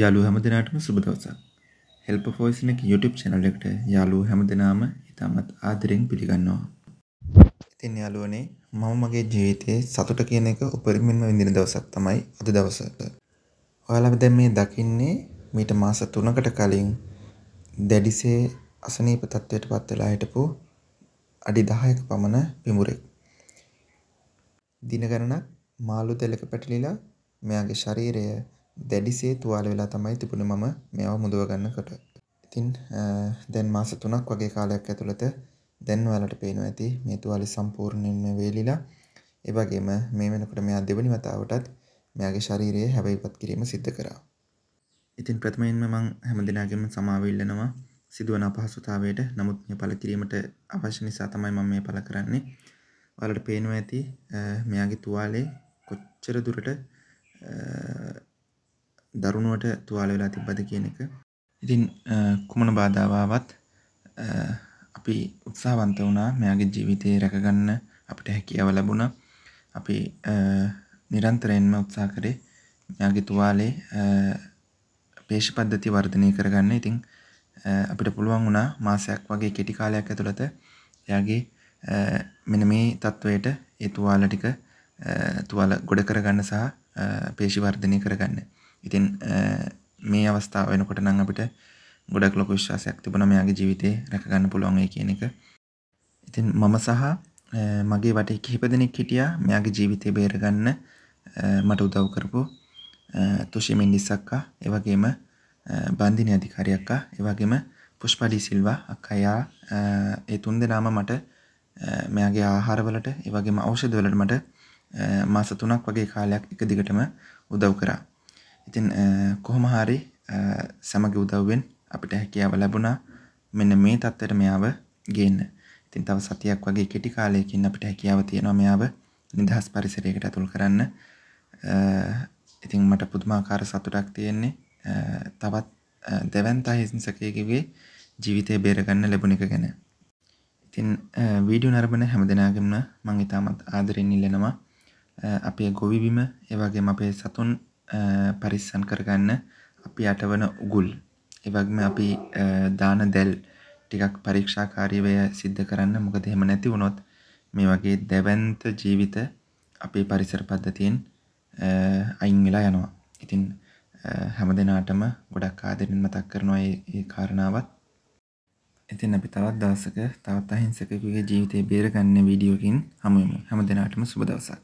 යාලු හැම දෙනාටම සුබ දවසක්. Help Voice එක YouTube channel එකට යාලු හැම දෙනාම ඉතාමත් ආදරෙන් පිළිගන්නවා. ඉතින් යාළුවනේ මම මගේ ජීවිතයේ සතුට කියන එක උපරිමයෙන්ම විඳින දවසක් තමයි අද දවස. ඔයාලා දැන් මේ දකින්නේ මීට මාස 3කට කලින් දැඩිසේ අසනීප තත්ත්වයට පත් වෙලා හිටපු අඩි 10ක පමණ පිඹුරෙක්. දින ගණනක් මාළු දෙලක පැටලිලා මෙයාගේ ශරීරය දැඩිසේ තුවාල වෙලා තමයි තිබුණේ මම මේවා මුදව ගන්නකොට. ඉතින් දැන් මාස 3ක් වගේ කාලයක් ඇතුළත දැන් ඔයාලට පේනවා ඇති මේ තුවාලේ සම්පූර්ණයෙන්ම වේලිලා. ඒ වගේම මේ වෙනකොට මෙයා දෙවනි වතාවටත් මෙයාගේ ශරීරයේ හැබයිපත් කිරීම සිද්ධ කරා. ඉතින් ප්‍රථමයෙන්ම මම හැමදිනාගෙම සමාව ඉල්ලනවා සිදුවන අපහසුතාවයට. නමුත් මේ පළ කිරීමට අවශ්‍ය නිසා තමයි මම මේ පළ කරන්නේ. ඔයාලට පේනවා ඇති මෙයාගේ තුවාලේ කොච්චර දුරට දරුණුවට තුවාල වෙලා තිබ්බද කියන එක. ඉතින් කුමන බාධාවාවත් අපි උත්සාවන්ත වුණා මෙයාගේ ජීවිතය රැකගන්න අපිට හැකියාව ලැබුණ අපි නිරන්තරයෙන්ම උත්සා කරේ මෙයාගේ තුවාලේ පේශපද්ධති වර්ධනය කරගන්න ඉතිං අපිට පුළුවන් වුණා මාසයක් වගේ කෙටි කාලයක් ඇතුළත එයාගේ මෙන මේ තත්ත්වයට ඒ තුවාල ටික තුවාල ගොඩ කරගන්න සහ පේශි වර්ධනය කරගන්න ඉතින් මේ අවස්ථාව වෙනකොට නම් අපිට ගොඩක් ලොකු විශ්වාසයක් තිබුණා මෙයාගේ ජීවිතේ රැක ගන්න පුළුවන් වෙයි කියන එක. ඉතින් මම සහ මගේ වටේ කිහිප දෙනෙක් හිටියා මෙයාගේ ජීවිතේ බේරගන්න මට උදව් කරපු තුෂි මෙන්ඩිස් අක්කා, ඒ වගේම බන්දිනි අධිකාරී අක්කා, ඒ වගේම පුෂ්පඩි සිල්වා අක්කයා ඒ තුන්දෙනාම මට මෙයාගේ ආහාරවලට ඒ වගේම ඖෂධවලට මට මාස 3ක් වගේ කාලයක් එක දිගටම උදව් කරා. ඉතින් කොහොම හරි සැමග උදව්වෙන් අපිට හැකියාව ලැබුණා මෙන්න මේ තත්ත්වයට මෙයාව ගේන්න ඉතින් තව සතියක් වගේ කෙටි කාලයකින් අපිට හැකියාව තියෙනවා මෙයාව නිදහස් පරිසරයකට ඇතුල් කරන්න ඉතින් මට පුදුමාකාර සතුටක් තියෙන්නේ තවත් දෙවන්තා හිසිංසකයකිගේ ජීවිතය බේරගන්න ලැබුණ එක ගැන ඉතින් වීඩියෝ නරබන හැම දෙනාගෙම්න මං ඉතාමත් ආදරෙන් ඉල්ලෙනවා අපේ ගොවිබිම ඒවගේ අපේ සතුන් පරිස්සම් කරගන්න අපි අටවන උගුල් එවක්ම අපි දාන දැල් ටිකක් පරීක්ෂාකාරීවය සිද්ධ කරන්න මොකද එහෙම නැති වුණොත් මේ වගේ දැවන්ත ජීවිත අපේ පරිසර පද්ධතියෙන් අයින් වෙලා යනවා ඉතින් හැම දෙනාටම ගොඩක් ආදරෙන් මතක් කරනවා ඒ කාරණාවත් ඉතින් අපි තවත් දවසක තවත් අහිංසකකුගේ ජීවිතය බේරගන්න වීඩියෝකින් හමුවමු හැම දෙනාටම සුබ දවසක්